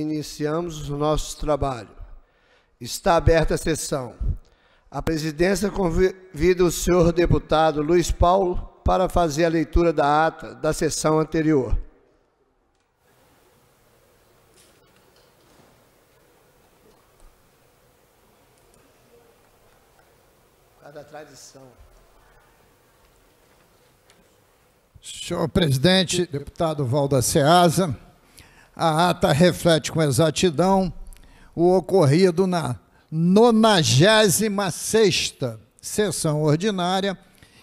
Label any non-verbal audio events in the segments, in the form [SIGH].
iniciamos o nosso trabalho. Está aberta a sessão. A presidência convida o senhor deputado Luiz Paulo para fazer a leitura da ata da sessão anterior. da é tradição. Senhor presidente, deputado Valda Ceasa, a ata reflete com exatidão o ocorrido na 96 sessão ordinária,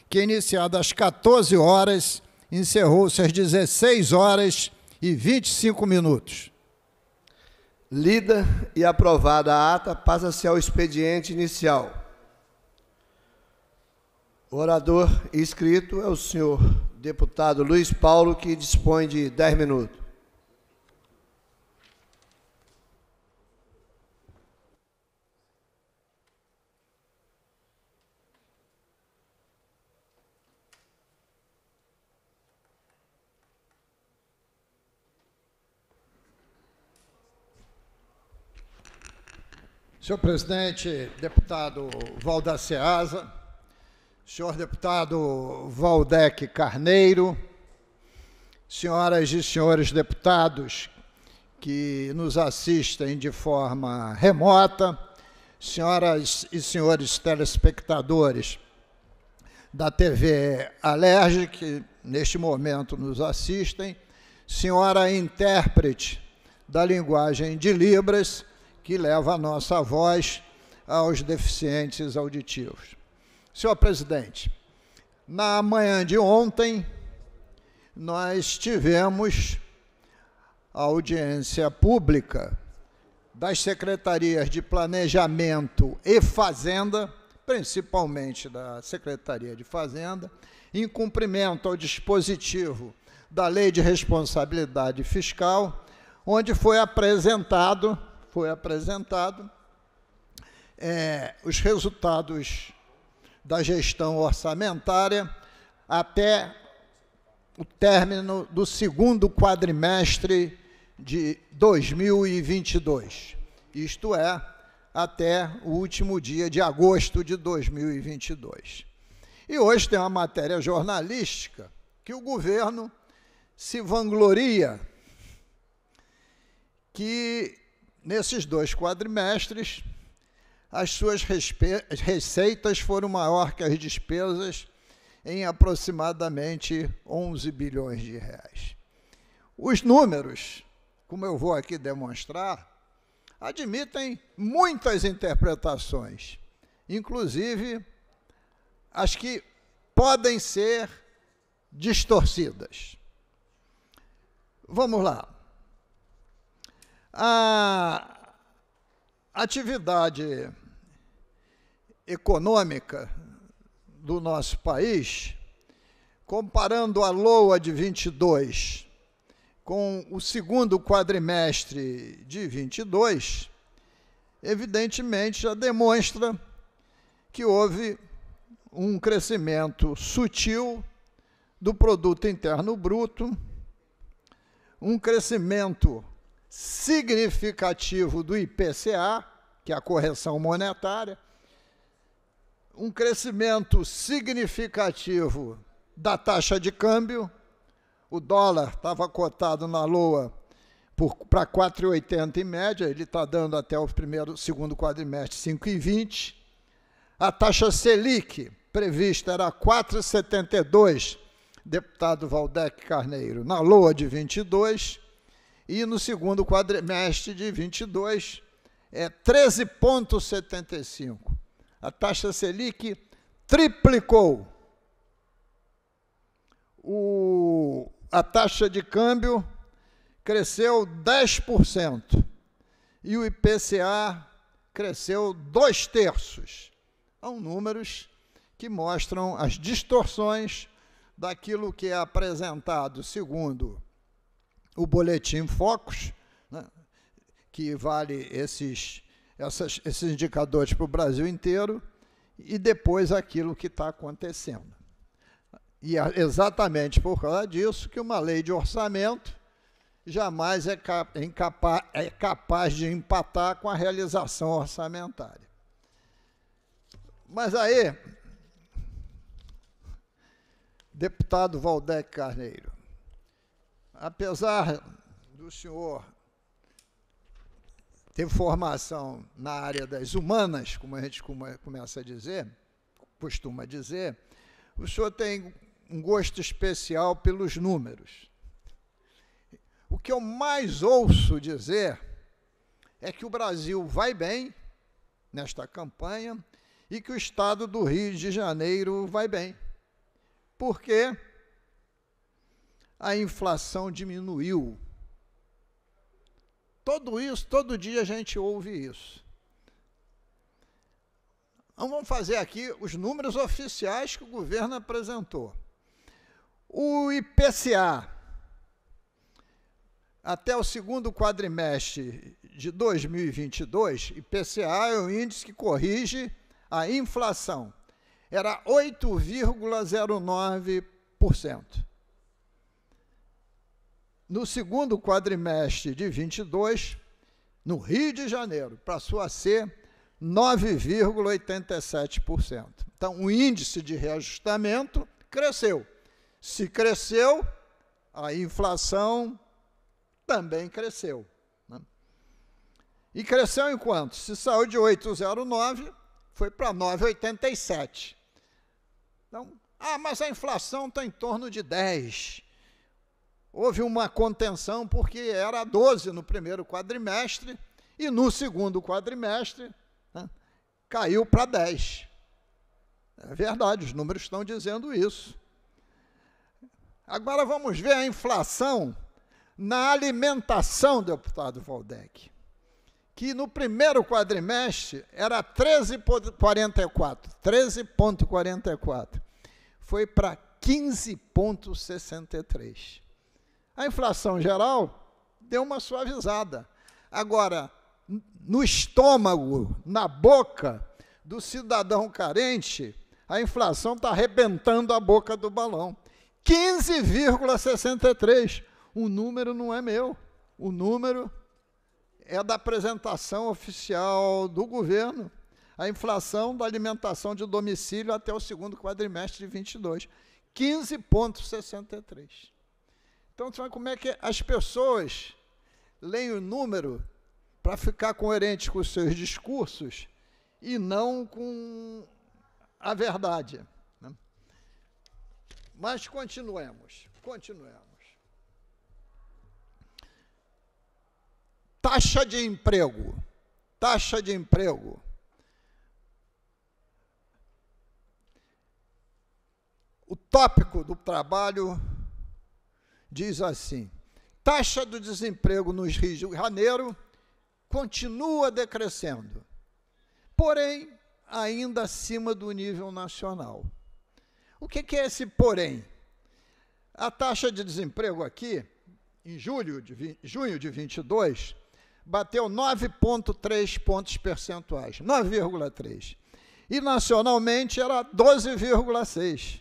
que iniciada às 14 horas, encerrou-se às 16 horas e 25 minutos. Lida e aprovada a ata, passa-se ao expediente inicial. O orador inscrito é o senhor deputado Luiz Paulo, que dispõe de 10 minutos. Senhor presidente, deputado Valda Ceasa, senhor deputado Valdec Carneiro, senhoras e senhores deputados que nos assistem de forma remota, senhoras e senhores telespectadores da TV Alerj, que neste momento nos assistem, senhora intérprete da linguagem de Libras, que leva a nossa voz aos deficientes auditivos. Senhor presidente, na manhã de ontem, nós tivemos a audiência pública das secretarias de Planejamento e Fazenda, principalmente da Secretaria de Fazenda, em cumprimento ao dispositivo da Lei de Responsabilidade Fiscal, onde foi apresentado foi apresentado, é, os resultados da gestão orçamentária até o término do segundo quadrimestre de 2022, isto é, até o último dia de agosto de 2022. E hoje tem uma matéria jornalística que o governo se vangloria que Nesses dois quadrimestres, as suas receitas foram maior que as despesas em aproximadamente 11 bilhões de reais. Os números, como eu vou aqui demonstrar, admitem muitas interpretações, inclusive as que podem ser distorcidas. Vamos lá. A atividade econômica do nosso país, comparando a LOA de 22 com o segundo quadrimestre de 22, evidentemente já demonstra que houve um crescimento sutil do produto interno bruto, um crescimento significativo do IPCA, que é a correção monetária, um crescimento significativo da taxa de câmbio. O dólar estava cotado na LOA para 4,80 em média, ele está dando até o primeiro, segundo quadrimestre 5,20. A taxa Selic prevista era 4,72, deputado Valdec Carneiro, na LOA de 22 e no segundo quadrimestre de 22 é 13,75. A taxa Selic triplicou. O, a taxa de câmbio cresceu 10% e o IPCA cresceu dois terços. São números que mostram as distorções daquilo que é apresentado segundo o boletim Focus, né, que vale esses, essas, esses indicadores para o Brasil inteiro, e depois aquilo que está acontecendo. E é exatamente por causa disso que uma lei de orçamento jamais é, é incapaz, é capaz de empatar com a realização orçamentária. Mas aí, deputado Valdec Carneiro, apesar do senhor ter formação na área das humanas, como a gente começa a dizer, costuma dizer, o senhor tem um gosto especial pelos números. O que eu mais ouço dizer é que o Brasil vai bem nesta campanha e que o estado do Rio de Janeiro vai bem. Por quê? Porque a inflação diminuiu. Todo isso, todo dia a gente ouve isso. Então vamos fazer aqui os números oficiais que o governo apresentou. O IPCA, até o segundo quadrimestre de 2022, IPCA é o índice que corrige a inflação. Era 8,09% no segundo quadrimestre de 22, no Rio de Janeiro, passou a ser 9,87%. Então, o índice de reajustamento cresceu. Se cresceu, a inflação também cresceu. Né? E cresceu em quanto? Se saiu de 8,09, foi para 9,87. Então, ah, mas a inflação está em torno de 10 houve uma contenção porque era 12 no primeiro quadrimestre e no segundo quadrimestre né, caiu para 10. É verdade, os números estão dizendo isso. Agora vamos ver a inflação na alimentação, deputado Valdec, que no primeiro quadrimestre era 13,44, 13,44, foi para 15,63. A inflação geral deu uma suavizada. Agora, no estômago, na boca do cidadão carente, a inflação está arrebentando a boca do balão. 15,63. O número não é meu. O número é da apresentação oficial do governo. A inflação da alimentação de domicílio até o segundo quadrimestre de 22, 15,63. Então, como é que é? as pessoas leem o número para ficar coerentes com os seus discursos e não com a verdade. Né? Mas continuemos, continuemos. Taxa de emprego, taxa de emprego. O tópico do trabalho diz assim: taxa do desemprego nos Rio de Janeiro continua decrescendo, porém ainda acima do nível nacional. O que, é esse porém? A taxa de desemprego aqui, em julho de 20, junho de 22, bateu 9,3 pontos percentuais, 9,3. E nacionalmente era 12,6.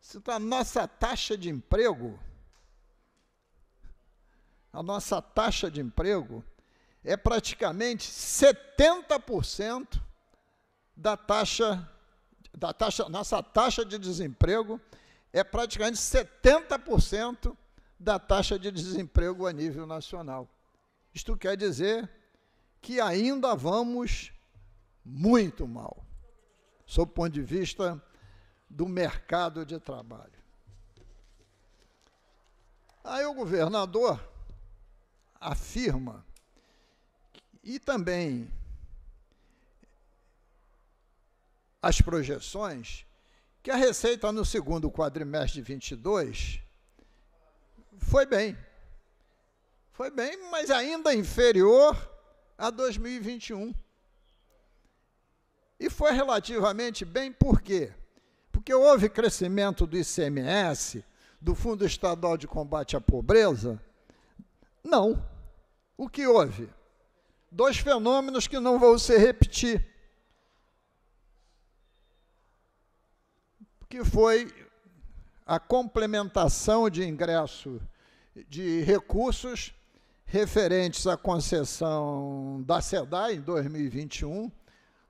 Se a nossa taxa de emprego a nossa taxa de emprego é praticamente 70% da taxa da taxa nossa taxa de desemprego é praticamente 70% da taxa de desemprego a nível nacional. Isto quer dizer que ainda vamos muito mal, sob o ponto de vista do mercado de trabalho. Aí o governador afirma e também as projeções que a receita no segundo quadrimestre de 22 foi bem. Foi bem, mas ainda inferior a 2021. E foi relativamente bem por quê? Porque houve crescimento do ICMS, do Fundo Estadual de Combate à Pobreza, não. O que houve? Dois fenômenos que não vão se repetir. Que foi a complementação de ingresso de recursos referentes à concessão da SEDAI em 2021,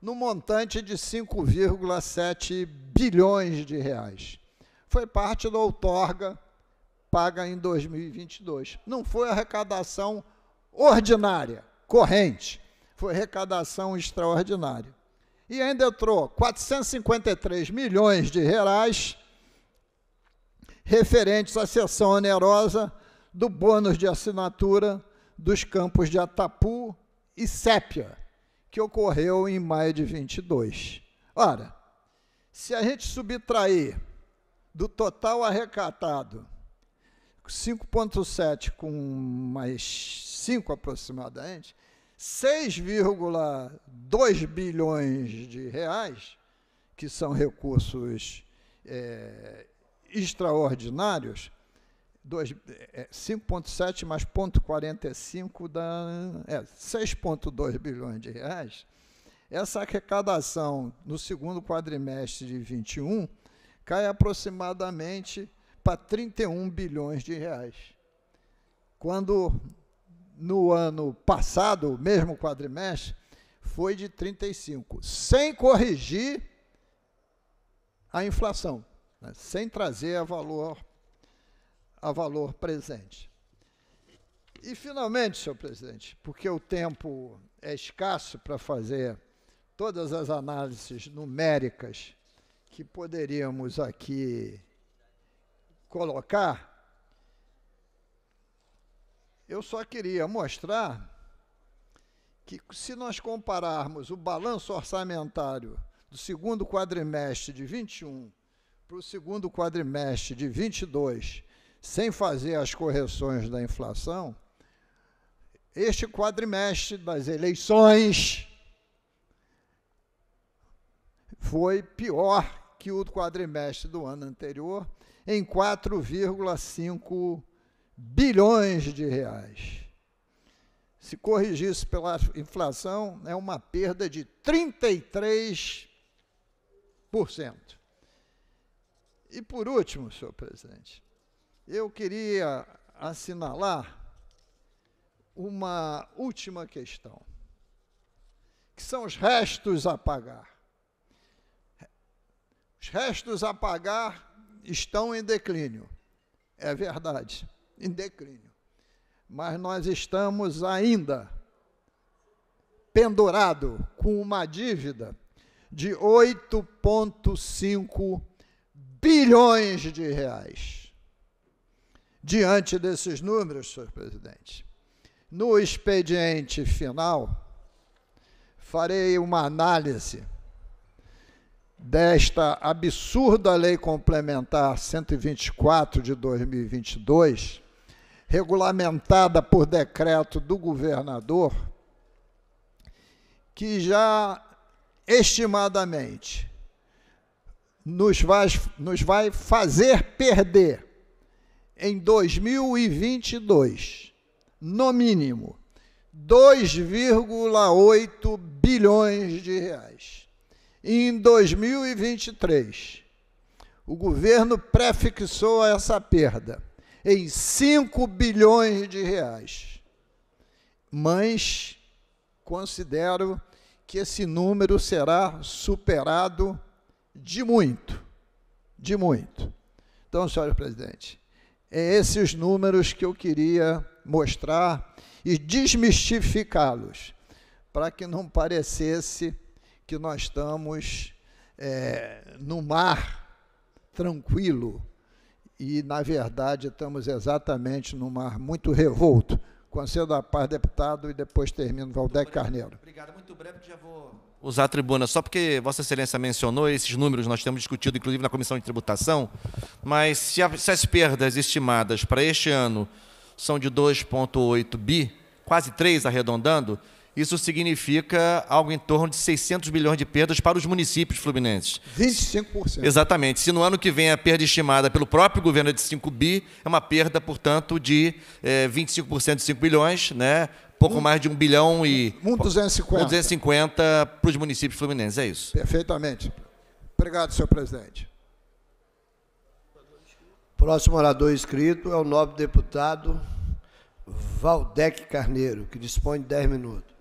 no montante de 5,7 bilhões de reais. Foi parte da outorga paga em 2022. Não foi arrecadação ordinária, corrente, foi arrecadação extraordinária. E ainda entrou 453 milhões de reais referentes à sessão onerosa do bônus de assinatura dos campos de Atapu e Sépia, que ocorreu em maio de 22. Ora, se a gente subtrair do total arrecadado 5,7 com mais 5 aproximadamente, 6,2 bilhões de reais, que são recursos é, extraordinários, 5,7 é, mais 0,45 dá é, 6,2 bilhões de reais. Essa arrecadação no segundo quadrimestre de 21 cai aproximadamente para 31 bilhões de reais. Quando no ano passado, mesmo quadrimestre, foi de 35, sem corrigir a inflação, né? sem trazer a valor, a valor presente. E, finalmente, senhor presidente, porque o tempo é escasso para fazer todas as análises numéricas que poderíamos aqui colocar, eu só queria mostrar que, se nós compararmos o balanço orçamentário do segundo quadrimestre de 21 para o segundo quadrimestre de 22, sem fazer as correções da inflação, este quadrimestre das eleições foi pior que o quadrimestre do ano anterior, em 4,5 bilhões de reais. Se corrigisse pela inflação, é uma perda de 33%. E por último, senhor presidente, eu queria assinalar uma última questão, que são os restos a pagar. Os restos a pagar estão em declínio. É verdade, em declínio. Mas nós estamos ainda pendurado com uma dívida de 8,5 bilhões de reais. Diante desses números, senhor presidente, no expediente final, farei uma análise desta absurda Lei Complementar 124 de 2022, regulamentada por decreto do governador, que já estimadamente nos vai, nos vai fazer perder em 2022, no mínimo, 2,8 bilhões de reais em 2023. O governo prefixou essa perda em 5 bilhões de reais. Mas considero que esse número será superado de muito, de muito. Então, senhor presidente, é esses números que eu queria mostrar e desmistificá-los, para que não parecesse que nós estamos é, no mar tranquilo e, na verdade, estamos exatamente no mar muito revolto. Concedo a paz, deputado, e depois termino, Valdec Carneiro. Obrigado, muito breve, já vou usar a tribuna, só porque Vossa Excelência mencionou esses números, nós temos discutido, inclusive, na Comissão de Tributação, mas se, as perdas estimadas para este ano são de 2,8 bi, quase 3 arredondando, isso significa algo em torno de 600 bilhões de perdas para os municípios fluminenses. 25%. Exatamente. Se no ano que vem a perda estimada pelo próprio governo é de 5 bi, é uma perda, portanto, de é, eh, 25% de 5 bilhões, né? pouco um, mais de 1 bilhão e... 1,250. 1,250 para os municípios fluminenses, é isso. Perfeitamente. Obrigado, senhor presidente. Próximo orador inscrito é o nobre deputado Valdec Carneiro, que dispõe de 10 minutos.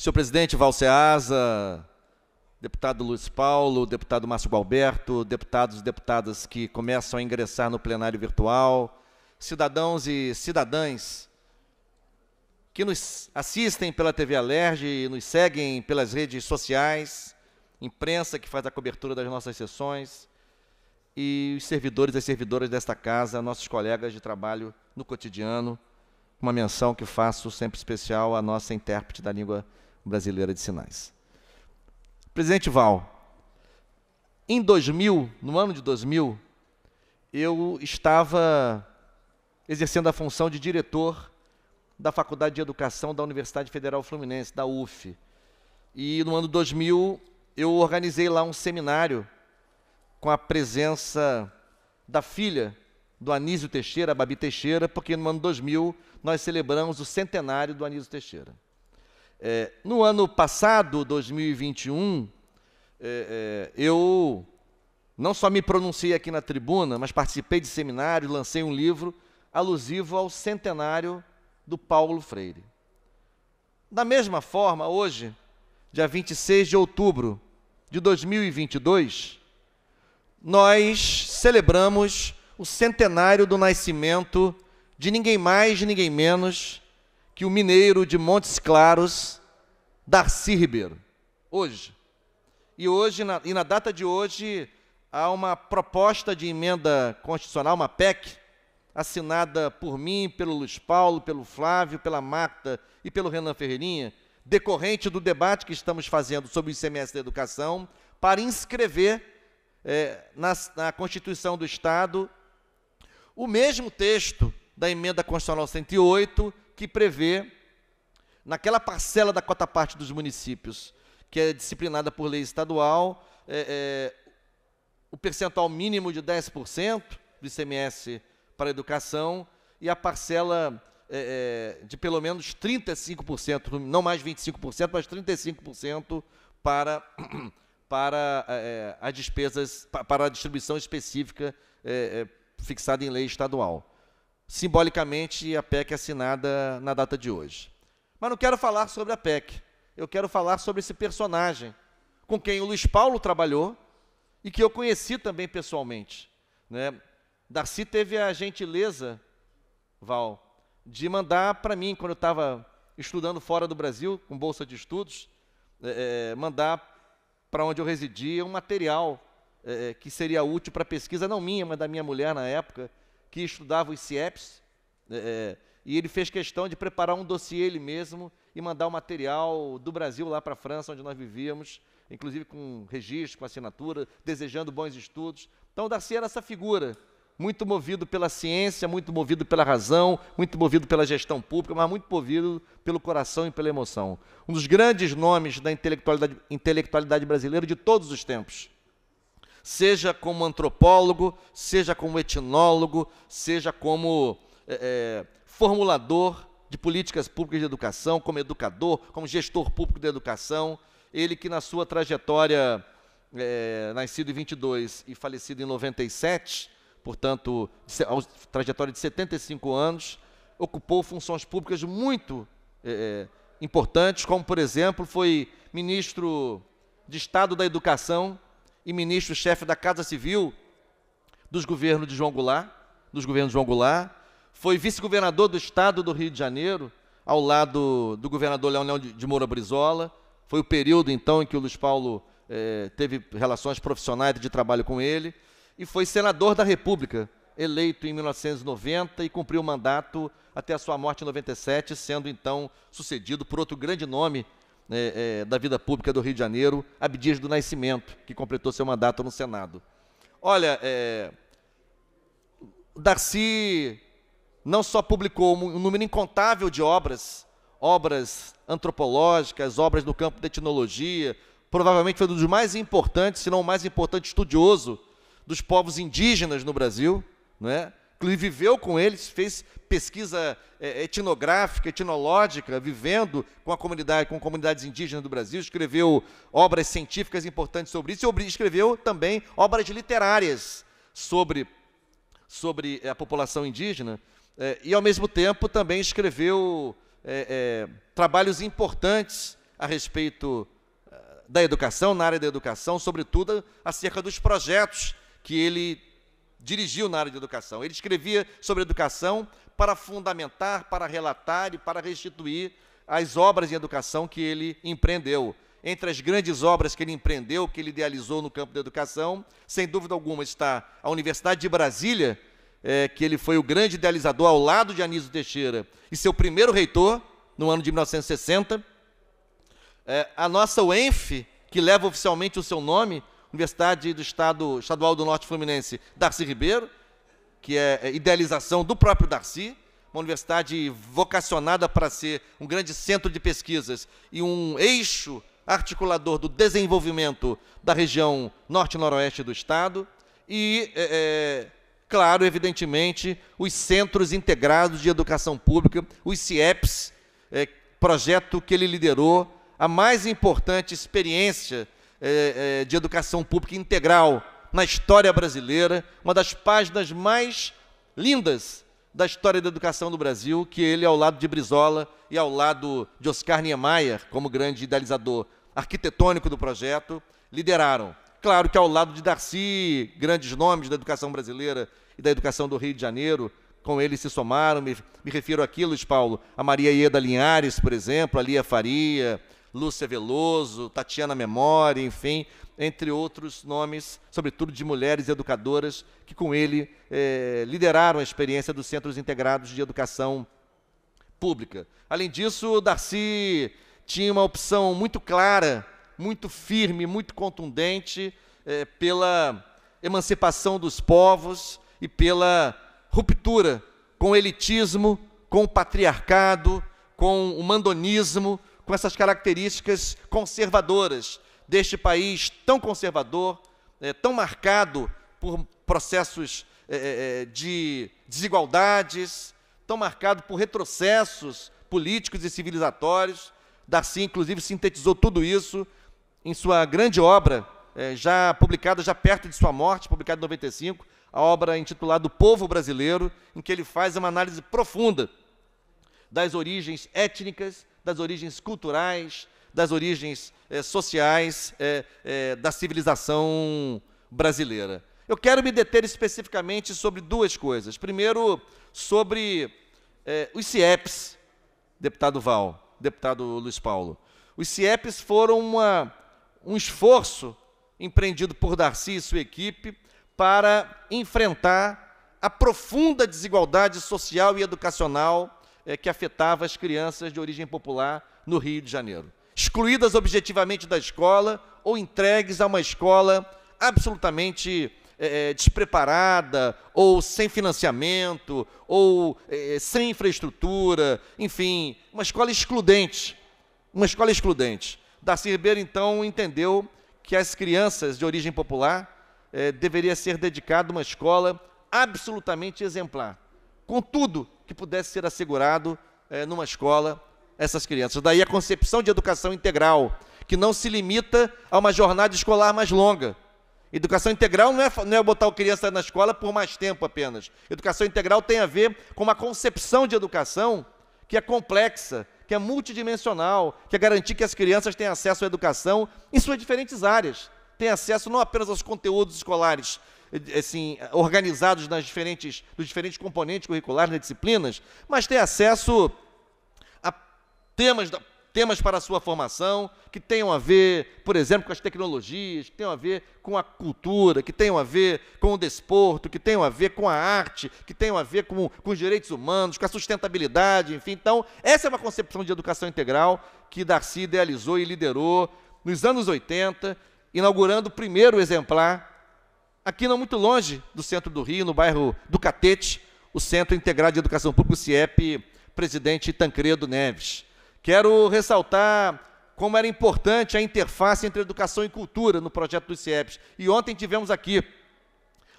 Senhor presidente Valceasa, deputado Luiz Paulo, deputado Márcio Galberto, deputados e deputadas que começam a ingressar no plenário virtual, cidadãos e cidadãs que nos assistem pela TV Alerj, nos seguem pelas redes sociais, imprensa que faz a cobertura das nossas sessões e os servidores e servidoras desta casa, nossos colegas de trabalho no cotidiano, uma menção que faço sempre especial à nossa intérprete da língua Brasileira de Sinais. Presidente Val, em 2000, no ano de 2000, eu estava exercendo a função de diretor da Faculdade de Educação da Universidade Federal Fluminense, da UF. E no ano 2000, eu organizei lá um seminário com a presença da filha do Anísio Teixeira, a Babi Teixeira, porque no ano 2000 nós celebramos o centenário do Anísio Teixeira. É, no ano passado, 2021, é, é, eu não só me pronunciei aqui na tribuna, mas participei de seminário, lancei um livro alusivo ao centenário do Paulo Freire. Da mesma forma, hoje, dia 26 de outubro de 2022, nós celebramos o centenário do nascimento de ninguém mais, ninguém menos que o mineiro de Montes Claros, Darcy Ribeiro, hoje. E hoje, na, e na data de hoje, há uma proposta de emenda constitucional, uma PEC, assinada por mim, pelo Luiz Paulo, pelo Flávio, pela Marta e pelo Renan Ferreirinha, decorrente do debate que estamos fazendo sobre o ICMS da educação, para inscrever é, na, na Constituição do Estado o mesmo texto da emenda constitucional 108, que prevê, naquela parcela da cota parte dos municípios, que é disciplinada por lei estadual, é, é, o percentual mínimo de 10% do ICMS para a educação e a parcela é, é de pelo menos 35%, não mais 25%, mas 35% para, [CLEARS THROAT] para é, é, as despesas, para a distribuição específica fixada em lei estadual simbolicamente a PEC é assinada na data de hoje. Mas não quero falar sobre a PEC. Eu quero falar sobre esse personagem com quem o Luiz Paulo trabalhou e que eu conheci também pessoalmente. Né? Darcy teve a gentileza, Val, de mandar para mim, quando eu estava estudando fora do Brasil, com bolsa de estudos, é, mandar para onde eu residia um material é, que seria útil para pesquisa, não minha, mas da minha mulher na época, que estudava os CIEPs, é, é, e ele fez questão de preparar um dossiê ele mesmo e mandar o material do Brasil lá para a França, onde nós vivíamos, inclusive com registro, com assinatura, desejando bons estudos. Então, Darcy era essa figura, muito movido pela ciência, muito movido pela razão, muito movido pela gestão pública, mas muito movido pelo coração e pela emoção. Um dos grandes nomes da intelectualidade, intelectualidade brasileira de todos os tempos seja como antropólogo, seja como etnólogo, seja como é, é, formulador de políticas públicas de educação, como educador, como gestor público da educação, ele que na sua trajetória, é, nascido em 22 e falecido em 97, portanto, trajetória de 75 anos, ocupou funções públicas muito é, é, importantes, como, por exemplo, foi ministro de Estado da Educação e ministro-chefe da Casa Civil dos governos de João Goulart, dos governos João Goulart, foi vice-governador do estado do Rio de Janeiro, ao lado do governador Leonel de Moura Brizola. Foi o período, então, em que o Luiz Paulo eh, teve relações profissionais de trabalho com ele. E foi senador da República, eleito em 1990 e cumpriu o mandato até a sua morte em 97, sendo, então, sucedido por outro grande nome é, é, da vida pública do Rio de Janeiro, Abdias do Nascimento, que completou seu mandato no Senado. Olha, é, Darcy não só publicou um número incontável de obras, obras antropológicas, obras no campo da etnologia, provavelmente foi um dos mais importantes, se não o mais importante estudioso dos povos indígenas no Brasil, não é? viveu com eles, fez pesquisa é, é, etnográfica, etnológica, vivendo com a comunidade, com comunidades indígenas do Brasil, escreveu obras científicas importantes sobre isso e escreveu também obras literárias sobre, sobre a população indígena. É, e, ao mesmo tempo, também escreveu é, é, trabalhos importantes a respeito da educação, na área da educação, sobretudo acerca dos projetos que ele dirigiu na área de educação. Ele escrevia sobre educação para fundamentar, para relatar e para restituir as obras em educação que ele empreendeu. Entre as grandes obras que ele empreendeu, que ele idealizou no campo da educação, sem dúvida alguma está a Universidade de Brasília, é, que ele foi o grande idealizador ao lado de Anísio Teixeira e seu primeiro reitor, no ano de 1960. É, a nossa UENF, que leva oficialmente o seu nome, Universidade do Estado Estadual do Norte Fluminense, Darcy Ribeiro, que é, é idealização do próprio Darcy, uma universidade vocacionada para ser um grande centro de pesquisas e um eixo articulador do desenvolvimento da região norte-noroeste do Estado. E, é, é claro, evidentemente, os Centros Integrados de Educação Pública, os CIEPs, é, projeto que ele liderou, a mais importante experiência é, é, de educação pública integral na história brasileira, uma das páginas mais lindas da história da educação do Brasil, que ele, é ao lado de Brizola e ao lado de Oscar Niemeyer, como grande idealizador arquitetônico do projeto, lideraram. Claro que ao lado de Darcy, grandes nomes da educação brasileira e da educação do Rio de Janeiro, com ele se somaram, me, me refiro aqui, Luiz Paulo, a Maria Ieda Linhares, por exemplo, a Lia Faria, Lúcia Veloso, Tatiana Memória, enfim, entre outros nomes, sobretudo de mulheres educadoras que com ele é, lideraram a experiência dos Centros Integrados de Educação Pública. Além disso, Darcy tinha uma opção muito clara, muito firme, muito contundente é, pela emancipação dos povos e pela ruptura com o elitismo, com o patriarcado, com o mandonismo, com essas características conservadoras deste país tão conservador, é, tão marcado por processos é, é, é, de desigualdades, tão marcado por retrocessos políticos e civilizatórios. Darcy, inclusive, sintetizou tudo isso em sua grande obra, é, já publicada já perto de sua morte, publicada em 95, a obra intitulada O Povo Brasileiro, em que ele faz uma análise profunda das origens étnicas das origens culturais, das origens eh, sociais eh, eh, da civilização brasileira. Eu quero me deter especificamente sobre duas coisas. Primeiro, sobre os CIEPs, deputado Val, deputado Luiz Paulo. Os CIEPs foram uma, um esforço empreendido por Darcy e sua equipe para enfrentar a profunda desigualdade social e educacional é, que afetava as crianças de origem popular no Rio de Janeiro. Excluídas objetivamente da escola ou entregues a uma escola absolutamente é, despreparada, ou sem financiamento, ou é, sem infraestrutura, enfim, uma escola excludente. Uma escola excludente. Darcy Ribeiro, então, entendeu que as crianças de origem popular é, deveria ser dedicada uma escola absolutamente exemplar. Contudo, que pudesse ser assegurado é, numa escola essas crianças. Daí a concepção de educação integral, que não se limita a uma jornada escolar mais longa. Educação integral não é, não é botar a criança na escola por mais tempo apenas. Educação integral tem a ver com uma concepção de educação que é complexa, que é multidimensional, que é garantir que as crianças tenham acesso à educação em suas diferentes áreas. Tenham acesso não apenas aos conteúdos escolares assim, organizados nas diferentes, nos diferentes componentes curriculares, nas disciplinas, mas ter acesso a temas, temas para a sua formação que tenham a ver, por exemplo, com as tecnologias, que tenham a ver com a cultura, que tenham a ver com o desporto, que tenham a ver com a arte, que tenham a ver com, com os direitos humanos, com a sustentabilidade, enfim. Então, essa é uma concepção de educação integral que Darcy idealizou e liderou nos anos 80, inaugurando o primeiro exemplar aqui não muito longe do centro do Rio, no bairro do Catete, o Centro Integrado de Educação Pública, o CIEP, presidente Tancredo Neves. Quero ressaltar como era importante a interface entre educação e cultura no projeto do CIEP. E ontem tivemos aqui,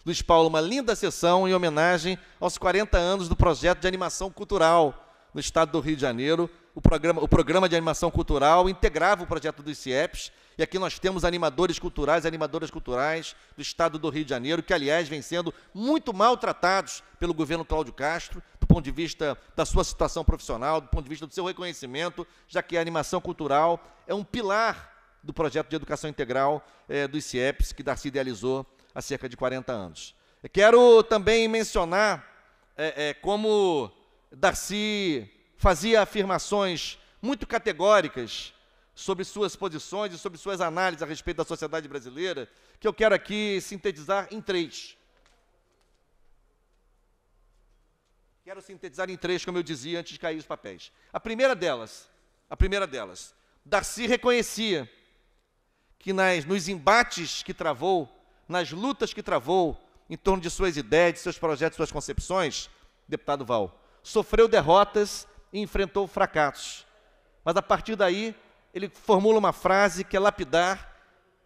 Luiz Paulo, uma linda sessão em homenagem aos 40 anos do projeto de animação cultural no estado do Rio de Janeiro. O programa, o programa de animação cultural integrava o projeto do CIEPs e aqui nós temos animadores culturais, animadoras culturais do estado do Rio de Janeiro, que, aliás, vem sendo muito maltratados pelo governo Cláudio Castro, do ponto de vista da sua situação profissional, do ponto de vista do seu reconhecimento, já que a animação cultural é um pilar do projeto de educação integral é, eh, dos CIEPs, que Darcy idealizou há cerca de 40 anos. Eu quero também mencionar é, é, como Darcy fazia afirmações muito categóricas sobre suas posições e sobre suas análises a respeito da sociedade brasileira, que eu quero aqui sintetizar em três. Quero sintetizar em três, como eu dizia antes de cair os papéis. A primeira delas, a primeira delas, Darcy reconhecia que nas, nos embates que travou, nas lutas que travou em torno de suas ideias, de seus projetos, suas concepções, deputado Val, sofreu derrotas e enfrentou fracassos. Mas a partir daí ele formula uma frase que é lapidar,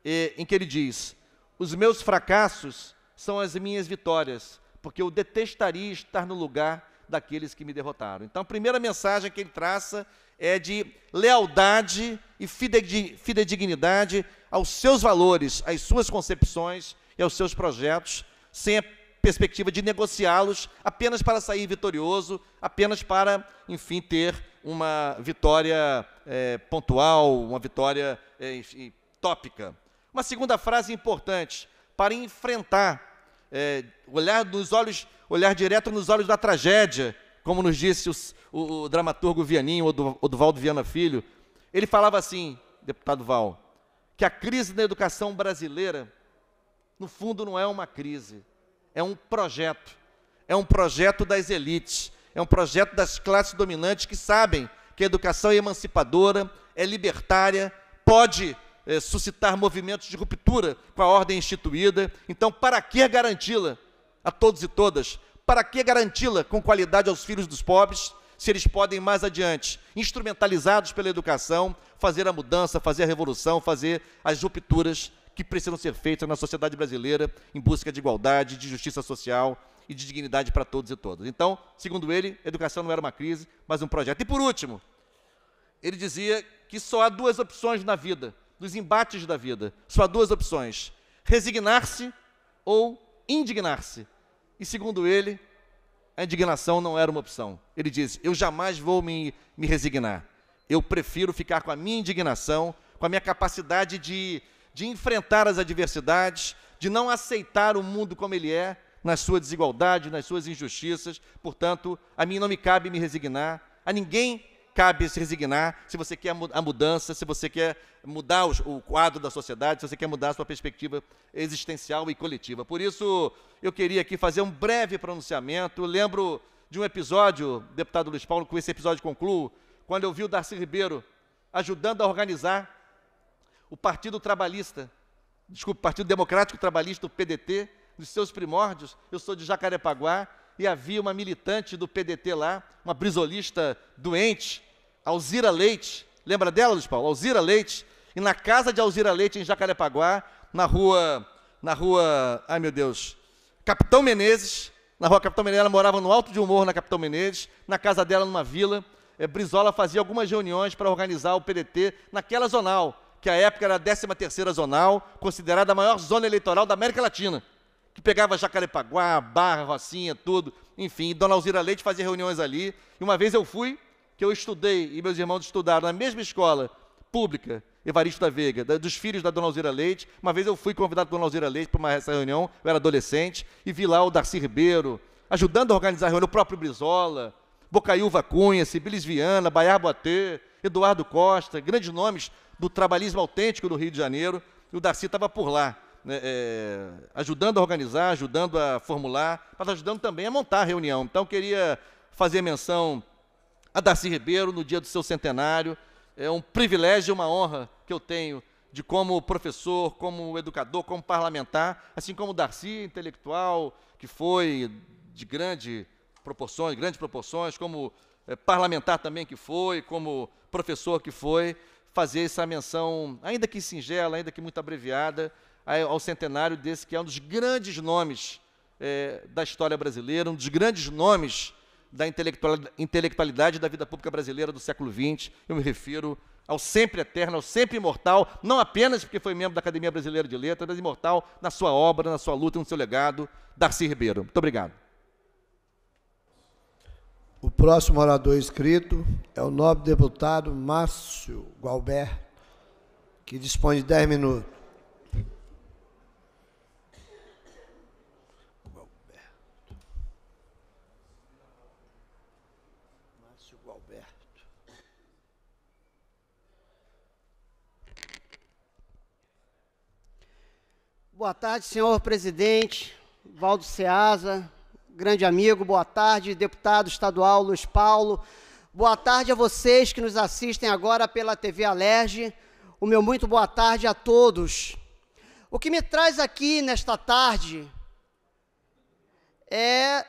é, em que ele diz: Os meus fracassos são as minhas vitórias, porque eu detestaria estar no lugar daqueles que me derrotaram. Então, a primeira mensagem que ele traça é de lealdade e fidedignidade aos seus valores, às suas concepções e aos seus projetos, sem a perspectiva de negociá-los apenas para sair vitorioso, apenas para, enfim, ter uma vitória é, pontual, uma vitória é, tópica. Uma segunda frase importante, para enfrentar, é, olhar nos olhos, olhar direto nos olhos da tragédia, como nos disse os, o, o, dramaturgo Vianinho, Duvaldo Viana Filho. Ele falava assim, deputado Val, que a crise da educação brasileira, no fundo, não é uma crise, é um projeto. É um projeto das elites, é um projeto das classes dominantes que sabem que a educação é emancipadora, é libertária, pode é, suscitar movimentos de ruptura com a ordem instituída. Então, para que garanti-la a todos e todas? Para que garanti-la com qualidade aos filhos dos pobres, se eles podem mais adiante, instrumentalizados pela educação, fazer a mudança, fazer a revolução, fazer as rupturas que precisam ser feitas na sociedade brasileira em busca de igualdade, de justiça social e de dignidade para todos e todas. Então, segundo ele, educação não era uma crise, mas um projeto. E por último, ele dizia que só há duas opções na vida, nos embates da vida, só há duas opções: resignar-se ou indignar-se. E segundo ele, a indignação não era uma opção. Ele diz: Eu jamais vou me, me resignar. Eu prefiro ficar com a minha indignação, com a minha capacidade de, de enfrentar as adversidades, de não aceitar o mundo como ele é, na sua desigualdade, nas suas injustiças. Portanto, a mim não me cabe me resignar, a ninguém cabe se resignar se você quer a mudança, se você quer mudar o quadro da sociedade, se você quer mudar a sua perspectiva existencial e coletiva. Por isso, eu queria aqui fazer um breve pronunciamento. Eu lembro de um episódio, deputado Luiz Paulo, com esse episódio concluo, quando eu vi o Darcy Ribeiro ajudando a organizar o Partido Trabalhista, desculpe, Partido Democrático Trabalhista, o PDT, nos seus primórdios, eu sou de Jacarepaguá, e havia uma militante do PDT lá, uma brisolista doente, Alzira Leite. Lembra dela, Luiz Paulo? Alzira Leite. E na casa de Alzira Leite, em Jacarepaguá, na rua. Na rua. Ai meu Deus. Capitão Menezes. Na rua Capitão Menezes, ela morava no Alto de um morro, na Capitão Menezes. Na casa dela, numa vila. É, Brizola fazia algumas reuniões para organizar o PDT naquela zonal, que à época era a 13 terceira zonal, considerada a maior zona eleitoral da América Latina que pegava Jacarepaguá, Barra, Rocinha, tudo, enfim, Dona Alzira Leite fazia reuniões ali, e uma vez eu fui, que eu estudei, e meus irmãos estudaram na mesma escola pública, Evaristo da Veiga, da, dos filhos da Dona Alzira Leite, uma vez eu fui convidado por Dona Alzira Leite para uma, essa reunião, eu era adolescente, e vi lá o Darcy Ribeiro, ajudando a organizar a reunião, o próprio Brizola, Bocaiúva Cunha, Sibilis Viana, Baiar Boatê, Eduardo Costa, grandes nomes do trabalhismo autêntico do Rio de Janeiro, e o Darcy estava por lá. Né, é, ajudando a organizar, ajudando a formular, mas ajudando também a montar a reunião. Então, queria fazer menção a Darcy Ribeiro no dia do seu centenário. É um privilégio e uma honra que eu tenho de como professor, como educador, como parlamentar, assim como Darcy, intelectual, que foi de grande proporções, grandes proporções, como é, parlamentar também que foi, como professor que foi, fazer essa menção, ainda que singela, ainda que muito abreviada, ao centenário desse que é um dos grandes nomes é, da história brasileira, um dos grandes nomes da intelectualidade da vida pública brasileira do século XX. Eu me refiro ao sempre eterno, ao sempre imortal, não apenas porque foi membro da Academia Brasileira de Letras, mas imortal na sua obra, na sua luta, no seu legado, Darcy Ribeiro. Muito obrigado. O próximo orador inscrito é o nobre deputado Márcio Gualberto, que dispõe de 10 minutos. Boa tarde, senhor presidente, Valdo Ceasa, grande amigo, boa tarde, deputado estadual Luiz Paulo. Boa tarde a vocês que nos assistem agora pela TV Alerge. O meu muito boa tarde a todos. O que me traz aqui nesta tarde é,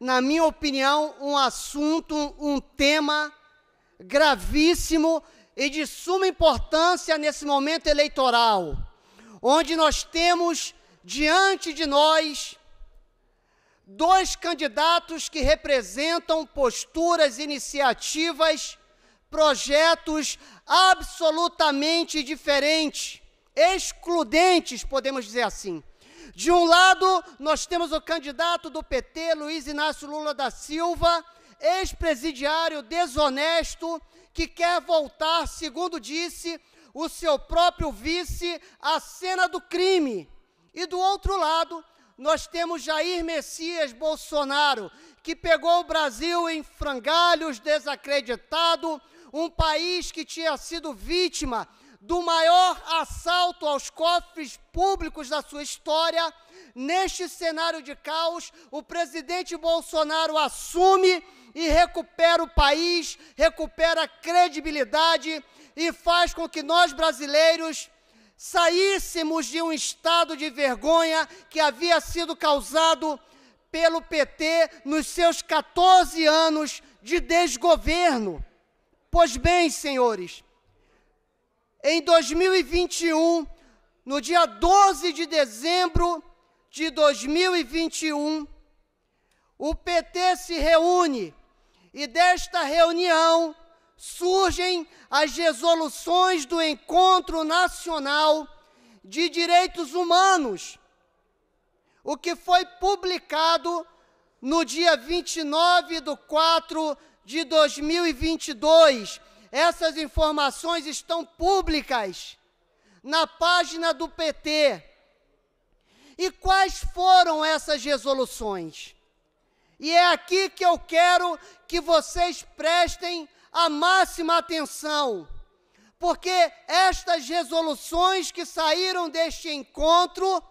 na minha opinião, um assunto, um tema gravíssimo e de suma importância nesse momento eleitoral onde nós temos diante de nós dois candidatos que representam posturas, iniciativas, projetos absolutamente diferentes, excludentes, podemos dizer assim. De um lado, nós temos o candidato do PT, Luiz Inácio Lula da Silva, ex-presidiário desonesto, que quer voltar, segundo disse, o seu próprio vice à cena do crime. E do outro lado, nós temos Jair Messias Bolsonaro, que pegou o Brasil em frangalhos, desacreditado, um país que tinha sido vítima do maior assalto aos cofres públicos da sua história. Neste cenário de caos, o presidente Bolsonaro assume e recupera o país, recupera a credibilidade, e faz com que nós brasileiros saíssemos de um estado de vergonha que havia sido causado pelo PT nos seus 14 anos de desgoverno. Pois bem, senhores, em 2021, no dia 12 de dezembro de 2021, o PT se reúne e desta reunião surgem as resoluções do Encontro Nacional de Direitos Humanos, o que foi publicado no dia 29 de 4 de 2022. Essas informações estão públicas na página do PT. E quais foram essas resoluções? E é aqui que eu quero que vocês prestem a máxima atenção, porque estas resoluções que saíram deste encontro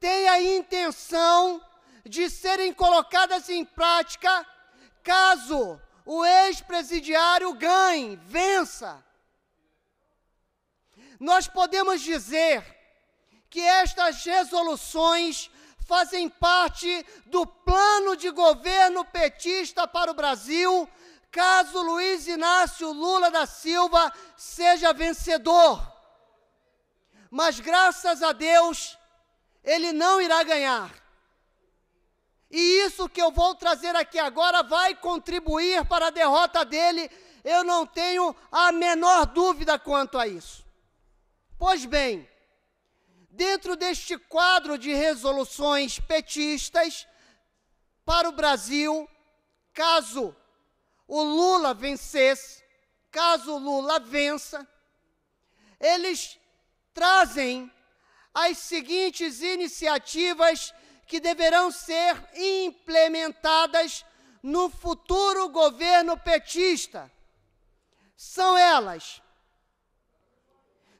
têm a intenção de serem colocadas em prática caso o ex-presidiário ganhe, vença. Nós podemos dizer que estas resoluções fazem parte do plano de governo petista para o Brasil caso Luiz Inácio Lula da Silva seja vencedor. Mas graças a Deus, ele não irá ganhar. E isso que eu vou trazer aqui agora vai contribuir para a derrota dele, eu não tenho a menor dúvida quanto a isso. Pois bem, dentro deste quadro de resoluções petistas para o Brasil, caso o Lula vencesse, caso o Lula vença, eles trazem as seguintes iniciativas que deverão ser implementadas no futuro governo petista. São elas: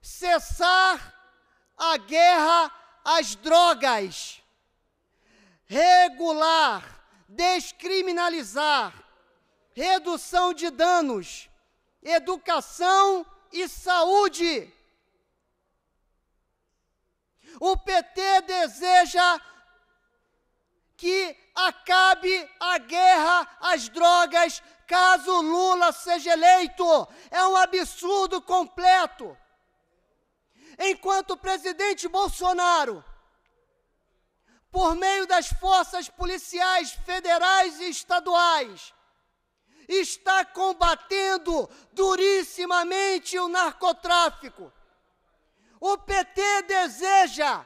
cessar a guerra às drogas, regular, descriminalizar, redução de danos, educação e saúde. O PT deseja que acabe a guerra às drogas caso Lula seja eleito. É um absurdo completo. Enquanto o presidente Bolsonaro, por meio das forças policiais federais e estaduais, está combatendo durissimamente o narcotráfico. O PT deseja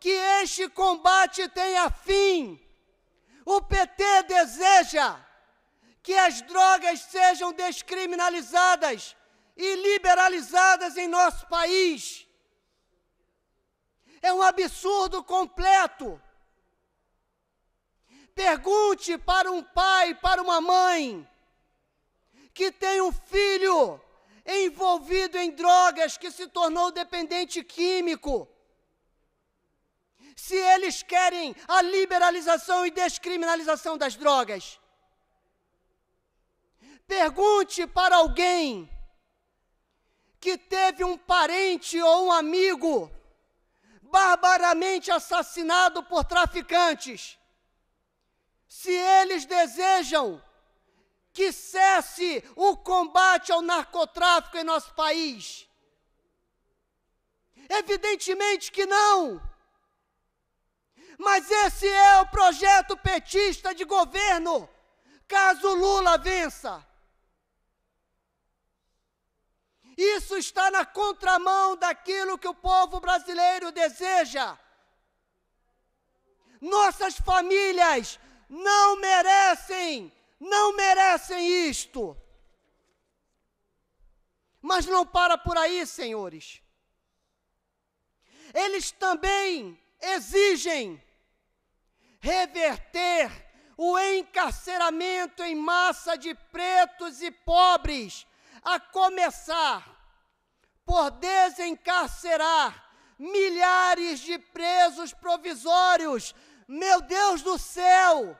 que este combate tenha fim. O PT deseja que as drogas sejam descriminalizadas e liberalizadas em nosso país. É um absurdo completo. Pergunte para um pai, para uma mãe, que tem um filho envolvido em drogas, que se tornou dependente químico. Se eles querem a liberalização e descriminalização das drogas, pergunte para alguém que teve um parente ou um amigo barbaramente assassinado por traficantes. Se eles desejam que cesse o combate ao narcotráfico em nosso país? Evidentemente que não. Mas esse é o projeto petista de governo, caso Lula vença. Isso está na contramão daquilo que o povo brasileiro deseja. Nossas famílias não merecem não merecem isto. Mas não para por aí, senhores. Eles também exigem reverter o encarceramento em massa de pretos e pobres, a começar por desencarcerar milhares de presos provisórios. Meu Deus do céu!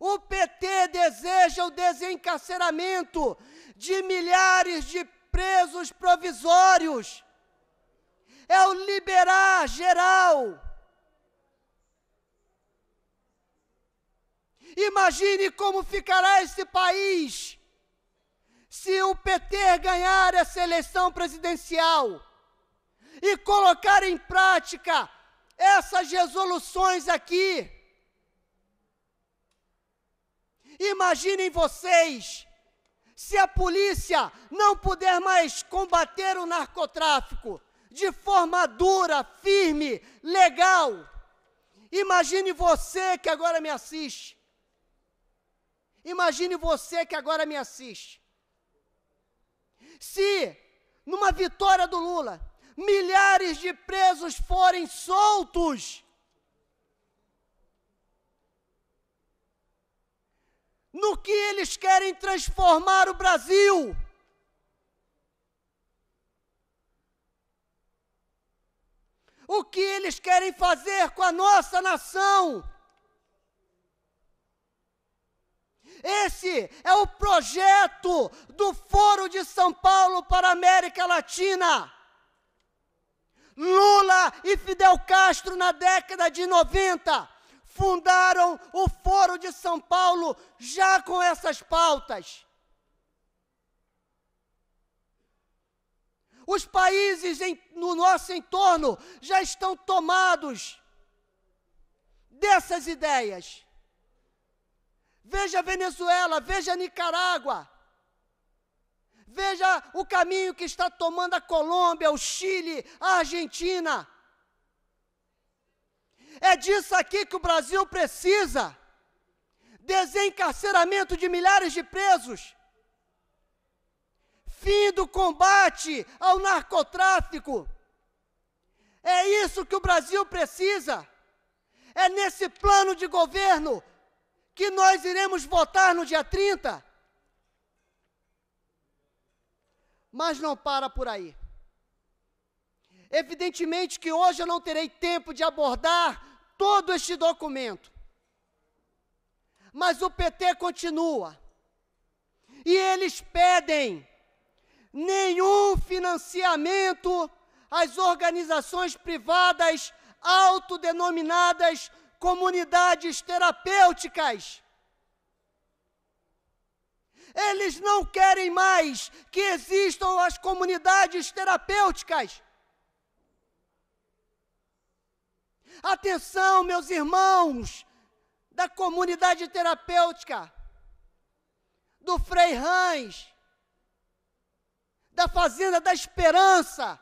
O PT deseja o desencarceramento de milhares de presos provisórios. É o liberar geral. Imagine como ficará esse país se o PT ganhar essa eleição presidencial e colocar em prática essas resoluções aqui. Imaginem vocês se a polícia não puder mais combater o narcotráfico de forma dura, firme, legal. Imagine você que agora me assiste. Imagine você que agora me assiste. Se, numa vitória do Lula, milhares de presos forem soltos, no que eles querem transformar o Brasil. O que eles querem fazer com a nossa nação. Esse é o projeto do Foro de São Paulo para a América Latina. Lula e Fidel Castro na década de 90 fundaram o Fórum de São Paulo já com essas pautas. Os países em, no nosso entorno já estão tomados dessas ideias. Veja Venezuela, veja Nicarágua, veja o caminho que está tomando a Colômbia, o Chile, a Argentina. É disso aqui que o Brasil precisa. Desencarceramento de milhares de presos. Fim do combate ao narcotráfico. É isso que o Brasil precisa. É nesse plano de governo que nós iremos votar no dia 30. Mas não para por aí. Evidentemente que hoje eu não terei tempo de abordar todo este documento. Mas o PT continua. E eles pedem nenhum financiamento às organizações privadas autodenominadas comunidades terapêuticas. Eles não querem mais que existam as comunidades terapêuticas. Atenção, meus irmãos da comunidade terapêutica, do Frei Rãs, da Fazenda da Esperança,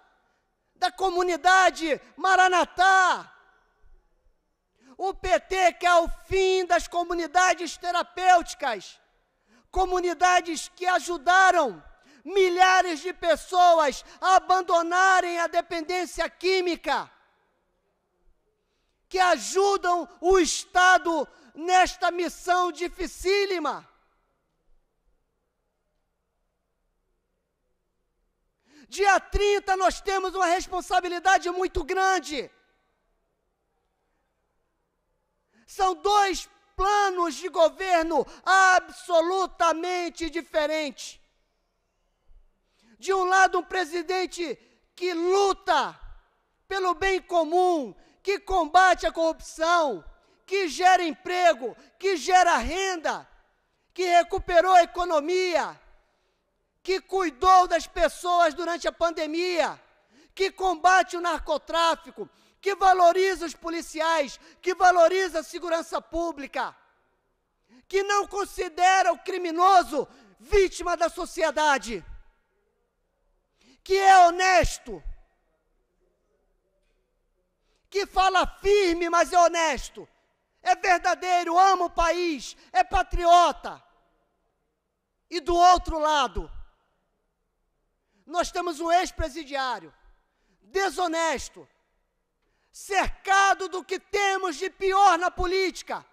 da comunidade Maranatá. O PT quer é o fim das comunidades terapêuticas, comunidades que ajudaram milhares de pessoas a abandonarem a dependência química que ajudam o Estado nesta missão dificílima. Dia 30 nós temos uma responsabilidade muito grande. São dois planos de governo absolutamente diferentes. De um lado, um presidente que luta pelo bem comum, que combate a corrupção, que gera emprego, que gera renda, que recuperou a economia, que cuidou das pessoas durante a pandemia, que combate o narcotráfico, que valoriza os policiais, que valoriza a segurança pública, que não considera o criminoso vítima da sociedade, que é honesto, que fala firme, mas é honesto, é verdadeiro, ama o país, é patriota. E do outro lado, nós temos um ex-presidiário desonesto, cercado do que temos de pior na política.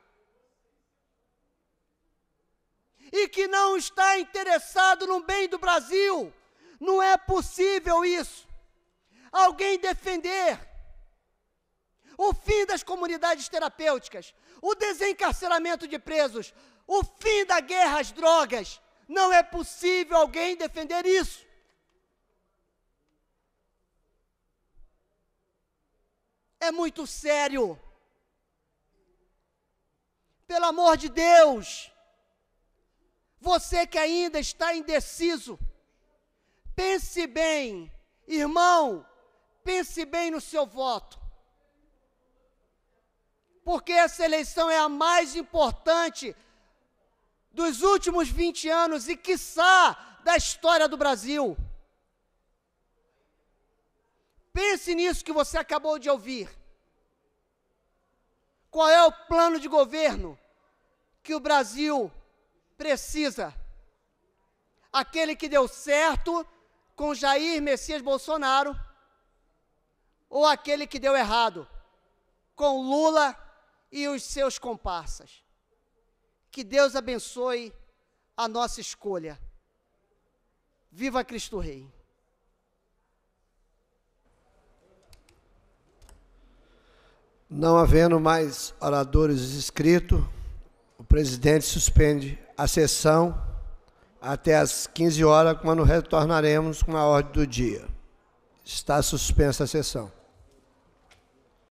E que não está interessado no bem do Brasil. Não é possível isso. Alguém defender o fim das comunidades terapêuticas, o desencarceramento de presos, o fim da guerra às drogas. Não é possível alguém defender isso. É muito sério. Pelo amor de Deus, você que ainda está indeciso, pense bem, irmão, pense bem no seu voto porque essa eleição é a mais importante dos últimos 20 anos e, quiçá, da história do Brasil. Pense nisso que você acabou de ouvir. Qual é o plano de governo que o Brasil precisa? Aquele que deu certo com Jair Messias Bolsonaro ou aquele que deu errado com Lula e os seus comparsas. Que Deus abençoe a nossa escolha. Viva Cristo Rei! Não havendo mais oradores inscritos, o presidente suspende a sessão até às 15 horas, quando retornaremos com a ordem do dia. Está suspensa a sessão.